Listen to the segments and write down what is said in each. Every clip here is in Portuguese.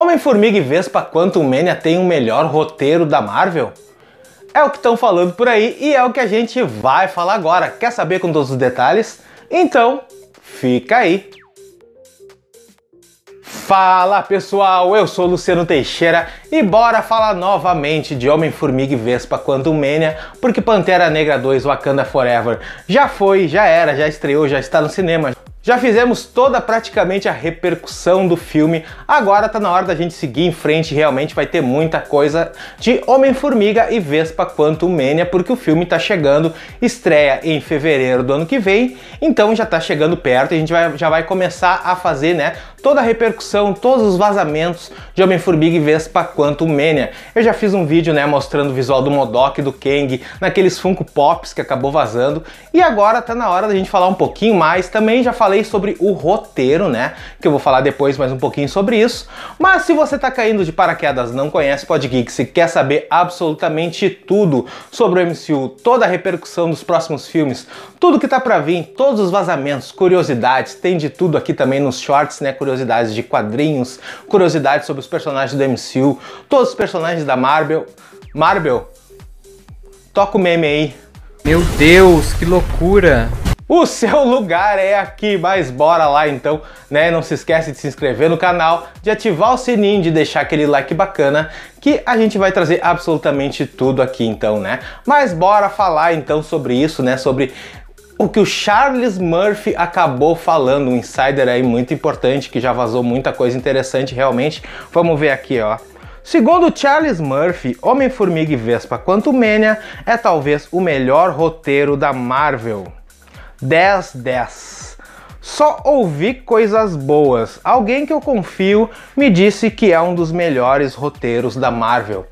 Homem-Formiga e Vespa Quantum Mania tem o um melhor roteiro da Marvel? É o que estão falando por aí e é o que a gente vai falar agora. Quer saber com todos os detalhes? Então, fica aí! Fala pessoal, eu sou Luciano Teixeira e bora falar novamente de Homem-Formiga e Vespa o Mania, porque Pantera Negra 2 Wakanda Forever já foi, já era, já estreou, já está no cinema. Já fizemos toda praticamente a repercussão do filme, agora tá na hora da gente seguir em frente, realmente vai ter muita coisa de Homem-Formiga e Vespa o Mania, porque o filme tá chegando, estreia em fevereiro do ano que vem, então já tá chegando perto e a gente vai, já vai começar a fazer, né, toda a repercussão, todos os vazamentos de Homem-Formiga e Vespa quanto o Mania. Eu já fiz um vídeo né, mostrando o visual do Modok, do Kang, naqueles Funko Pops que acabou vazando. E agora tá na hora da gente falar um pouquinho mais. Também já falei sobre o roteiro, né? Que eu vou falar depois mais um pouquinho sobre isso. Mas se você tá caindo de paraquedas, não conhece Podgeek, se quer saber absolutamente tudo sobre o MCU, toda a repercussão dos próximos filmes, tudo que tá para vir, todos os vazamentos, curiosidades, tem de tudo aqui também nos shorts, né? Curiosidades de quadrinhos, curiosidades sobre os personagens do MCU, todos os personagens da Marvel. Marvel, toca o meme aí. Meu Deus, que loucura! O seu lugar é aqui, mas bora lá então, né? Não se esquece de se inscrever no canal, de ativar o sininho, de deixar aquele like bacana, que a gente vai trazer absolutamente tudo aqui então, né? Mas bora falar então sobre isso, né? Sobre o que o Charles Murphy acabou falando, um insider aí muito importante que já vazou muita coisa interessante realmente. Vamos ver aqui, ó. Segundo Charles Murphy, Homem-Formiga e Vespa Quantumania é talvez o melhor roteiro da Marvel. 10 10. Só ouvi coisas boas. Alguém que eu confio me disse que é um dos melhores roteiros da Marvel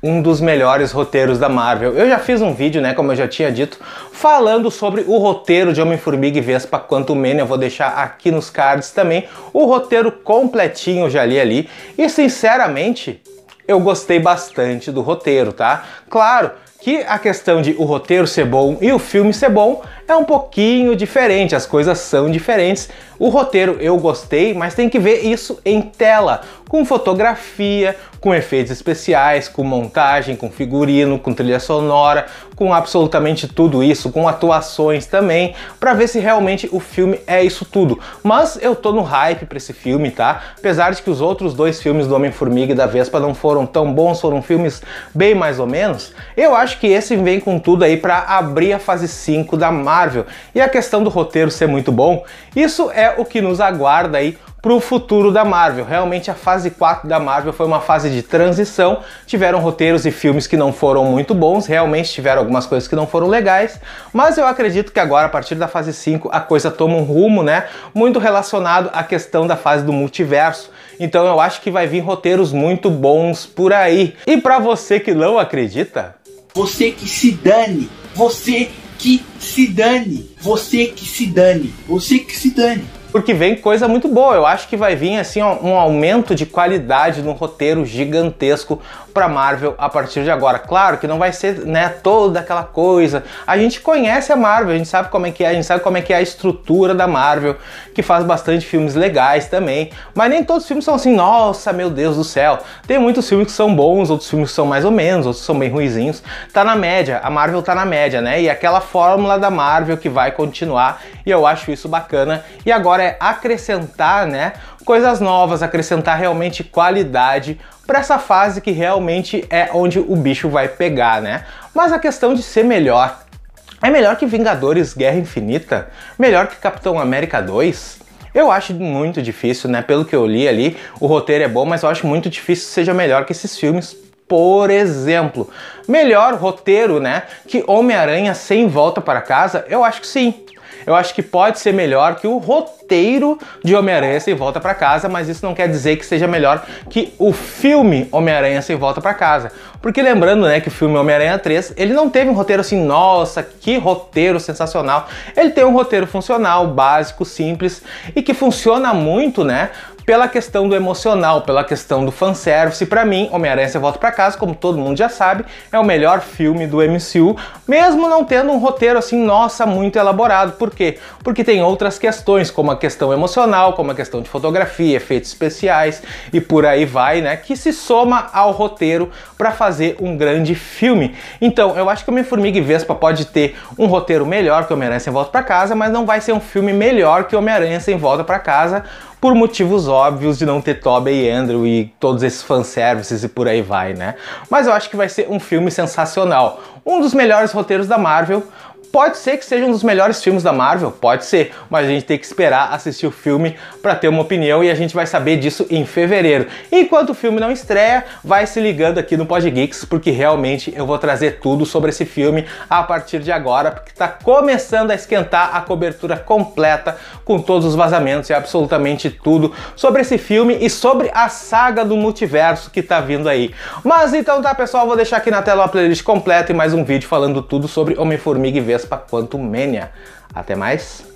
um dos melhores roteiros da Marvel. Eu já fiz um vídeo, né, como eu já tinha dito, falando sobre o roteiro de Homem-Formiga e Vespa Quanto Mania. Eu vou deixar aqui nos cards também o roteiro completinho, já li ali. E sinceramente, eu gostei bastante do roteiro, tá? Claro que a questão de o roteiro ser bom e o filme ser bom é um pouquinho diferente, as coisas são diferentes. O roteiro eu gostei, mas tem que ver isso em tela, com fotografia, com efeitos especiais, com montagem, com figurino, com trilha sonora, com absolutamente tudo isso, com atuações também, para ver se realmente o filme é isso tudo. Mas eu tô no hype para esse filme, tá? Apesar de que os outros dois filmes do Homem-Formiga e da Vespa não foram tão bons, foram filmes bem mais ou menos, eu acho que esse vem com tudo aí para abrir a fase 5 da Marvel Marvel. E a questão do roteiro ser muito bom, isso é o que nos aguarda aí para o futuro da Marvel. Realmente a fase 4 da Marvel foi uma fase de transição, tiveram roteiros e filmes que não foram muito bons, realmente tiveram algumas coisas que não foram legais, mas eu acredito que agora a partir da fase 5 a coisa toma um rumo, né, muito relacionado à questão da fase do multiverso. Então eu acho que vai vir roteiros muito bons por aí. E para você que não acredita, você que se dane, você que se dane. Você que se dane. Você que se dane porque vem coisa muito boa. Eu acho que vai vir assim um aumento de qualidade no roteiro gigantesco para Marvel a partir de agora. Claro que não vai ser, né, toda aquela coisa. A gente conhece a Marvel, a gente sabe como é que é, a gente sabe como é que é a estrutura da Marvel, que faz bastante filmes legais também, mas nem todos os filmes são assim, nossa, meu Deus do céu. Tem muitos filmes que são bons, outros filmes que são mais ou menos, outros são bem ruizinhos. Tá na média, a Marvel tá na média, né? E aquela fórmula da Marvel que vai continuar, e eu acho isso bacana. E agora é acrescentar, né, coisas novas, acrescentar realmente qualidade para essa fase que realmente é onde o bicho vai pegar, né? Mas a questão de ser melhor, é melhor que Vingadores Guerra Infinita? Melhor que Capitão América 2? Eu acho muito difícil, né? Pelo que eu li ali, o roteiro é bom, mas eu acho muito difícil que seja melhor que esses filmes. Por exemplo, melhor roteiro, né? Que Homem-Aranha sem volta para casa? Eu acho que sim eu acho que pode ser melhor que o roteiro de Homem-Aranha Sem Volta para Casa, mas isso não quer dizer que seja melhor que o filme Homem-Aranha Sem Volta para Casa. Porque lembrando, né, que o filme Homem-Aranha 3, ele não teve um roteiro assim, nossa, que roteiro sensacional. Ele tem um roteiro funcional, básico, simples e que funciona muito, né, pela questão do emocional, pela questão do fanservice. Para mim, Homem-Aranha Sem Volta para Casa, como todo mundo já sabe, é o melhor filme do MCU, mesmo não tendo um roteiro assim, nossa, muito elaborado. Por quê? Porque tem outras questões, como a questão emocional, como a questão de fotografia, efeitos especiais e por aí vai, né, que se soma ao roteiro para fazer um grande filme. Então, eu acho que Me formiga e Vespa pode ter um roteiro melhor que Homem-Aranha Sem Volta para Casa, mas não vai ser um filme melhor que Homem-Aranha Sem Volta para Casa, por motivos óbvios de não ter Toby e Andrew e todos esses fanservices e por aí vai, né? Mas eu acho que vai ser um filme sensacional. Um dos melhores roteiros da Marvel, Pode ser que seja um dos melhores filmes da Marvel, pode ser, mas a gente tem que esperar assistir o filme para ter uma opinião e a gente vai saber disso em fevereiro. Enquanto o filme não estreia, vai se ligando aqui no Podgeeks, porque realmente eu vou trazer tudo sobre esse filme a partir de agora, porque está começando a esquentar a cobertura completa com todos os vazamentos e absolutamente tudo sobre esse filme e sobre a saga do multiverso que está vindo aí. Mas então tá, pessoal, vou deixar aqui na tela a playlist completa e mais um vídeo falando tudo sobre Homem-Formiga e Vespa Ibovespa quanto Mania. Até mais!